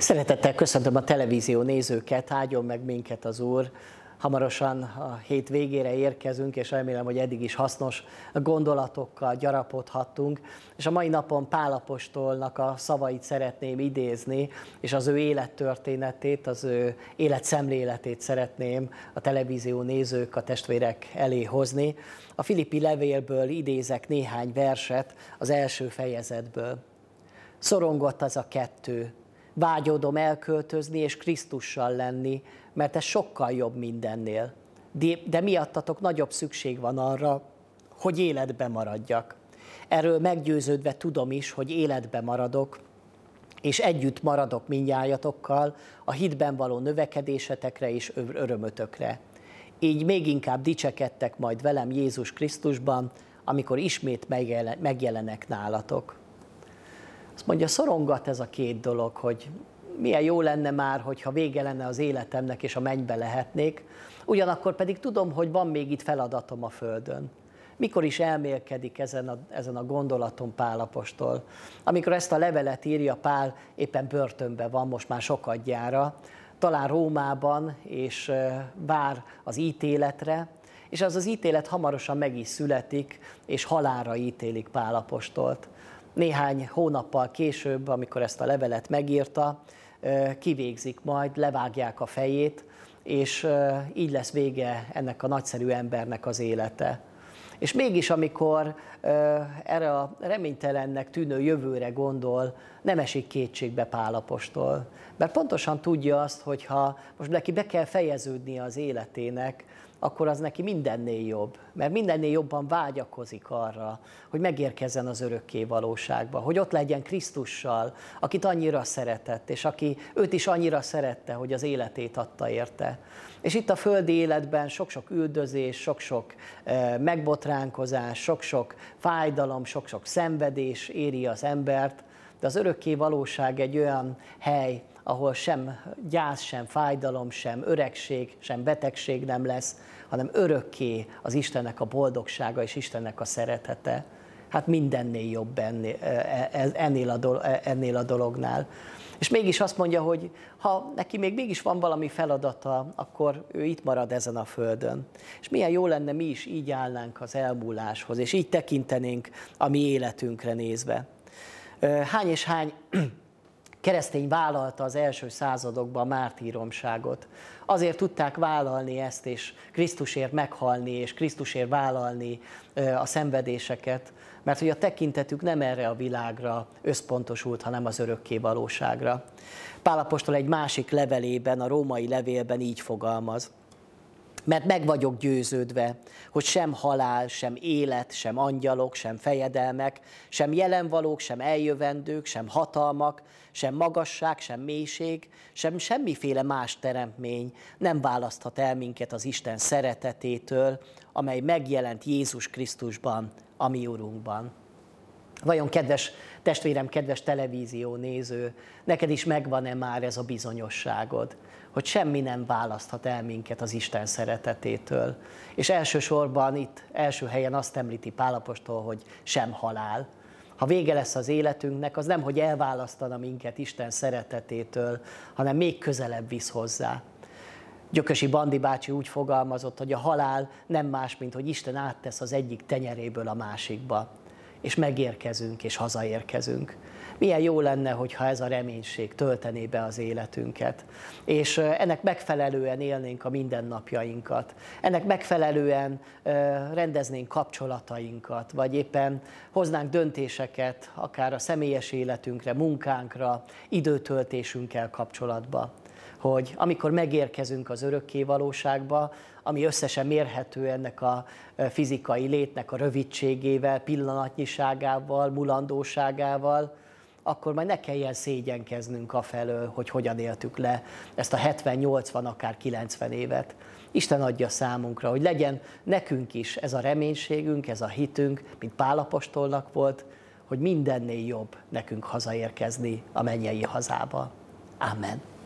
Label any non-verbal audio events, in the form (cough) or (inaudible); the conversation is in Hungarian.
Szeretettel köszöntöm a televízió nézőket, áldjon meg minket az Úr. Hamarosan a hét végére érkezünk, és remélem, hogy eddig is hasznos gondolatokkal gyarapodhattunk. És a mai napon Pálapostolnak a szavait szeretném idézni, és az ő élettörténetét, az ő életszemléletét szeretném a televízió nézők, a testvérek elé hozni. A Filippi levélből idézek néhány verset az első fejezetből. Szorongott az a kettő, vágyódom elköltözni és Krisztussal lenni, mert ez sokkal jobb mindennél. De, de miattatok nagyobb szükség van arra, hogy életbe maradjak. Erről meggyőződve tudom is, hogy életbe maradok, és együtt maradok mindjájatokkal a hitben való növekedésetekre és örömötökre. Így még inkább dicsekedtek majd velem Jézus Krisztusban, amikor ismét megjelenek nálatok. Azt mondja, szorongat ez a két dolog, hogy milyen jó lenne már, hogyha vége lenne az életemnek, és a mennybe lehetnék, ugyanakkor pedig tudom, hogy van még itt feladatom a Földön. Mikor is elmélkedik ezen a, ezen a gondolaton Pálapostól? Amikor ezt a levelet írja Pál, éppen börtönbe van most már sokadjára, talán Rómában, és vár az ítéletre, és az az ítélet hamarosan meg is születik, és halára ítélik Pálapostolt néhány hónappal később, amikor ezt a levelet megírta, kivégzik majd, levágják a fejét, és így lesz vége ennek a nagyszerű embernek az élete. És mégis, amikor erre a reménytelennek tűnő jövőre gondol, nem esik kétségbe Pálapostól. Mert pontosan tudja azt, hogy ha most neki be kell fejeződnie az életének, akkor az neki mindennél jobb, mert mindennél jobban vágyakozik arra, hogy megérkezzen az örökké valóságba, hogy ott legyen Krisztussal, akit annyira szeretett, és aki őt is annyira szerette, hogy az életét adta érte. És itt a földi életben sok-sok üldözés, sok-sok eh, megbotránkozás, sok-sok fájdalom, sok-sok szenvedés éri az embert, de az örökké valóság egy olyan hely, ahol sem gyász, sem fájdalom, sem öregség, sem betegség nem lesz, hanem örökké az Istennek a boldogsága és Istennek a szeretete. Hát mindennél jobb ennél, e, e, e, a, dolog, ennél a dolognál. És mégis azt mondja, hogy ha neki még mégis van valami feladata, akkor ő itt marad ezen a földön. És milyen jó lenne, mi is így állnánk az elmúláshoz, és így tekintenénk a mi életünkre nézve. Hány és hány (clears throat) keresztény vállalta az első századokban a mártíromságot. Azért tudták vállalni ezt, és Krisztusért meghalni, és Krisztusért vállalni a szenvedéseket, mert hogy a tekintetük nem erre a világra összpontosult, hanem az örökké valóságra. Pálapostól egy másik levelében, a római levélben így fogalmaz. Mert meg vagyok győződve, hogy sem halál, sem élet, sem angyalok, sem fejedelmek, sem jelenvalók, sem eljövendők, sem hatalmak, sem magasság, sem mélység, sem semmiféle más teremtmény nem választhat el minket az Isten szeretetétől, amely megjelent Jézus Krisztusban, a mi Urunkban. Vajon kedves testvérem, kedves televízió néző, neked is megvan-e már ez a bizonyosságod, hogy semmi nem választhat el minket az Isten szeretetétől. És elsősorban itt első helyen azt említi Pálapostól, hogy sem halál. Ha vége lesz az életünknek, az nem, hogy elválasztana minket Isten szeretetétől, hanem még közelebb visz hozzá. Gyökösi Bandi bácsi úgy fogalmazott, hogy a halál nem más, mint hogy Isten áttesz az egyik tenyeréből a másikba és megérkezünk, és hazaérkezünk. Milyen jó lenne, hogyha ez a reménység töltené be az életünket, és ennek megfelelően élnénk a mindennapjainkat, ennek megfelelően rendeznénk kapcsolatainkat, vagy éppen hoznánk döntéseket akár a személyes életünkre, munkánkra, időtöltésünkkel kapcsolatban hogy amikor megérkezünk az örökké valóságba, ami összesen mérhető ennek a fizikai létnek a rövidségével, pillanatnyiságával, mulandóságával, akkor majd ne kelljen szégyenkeznünk afelől, hogy hogyan éltük le ezt a 70-80, akár 90 évet. Isten adja számunkra, hogy legyen nekünk is ez a reménységünk, ez a hitünk, mint Pálapostolnak volt, hogy mindennél jobb nekünk hazaérkezni a mennyei hazába. Amen.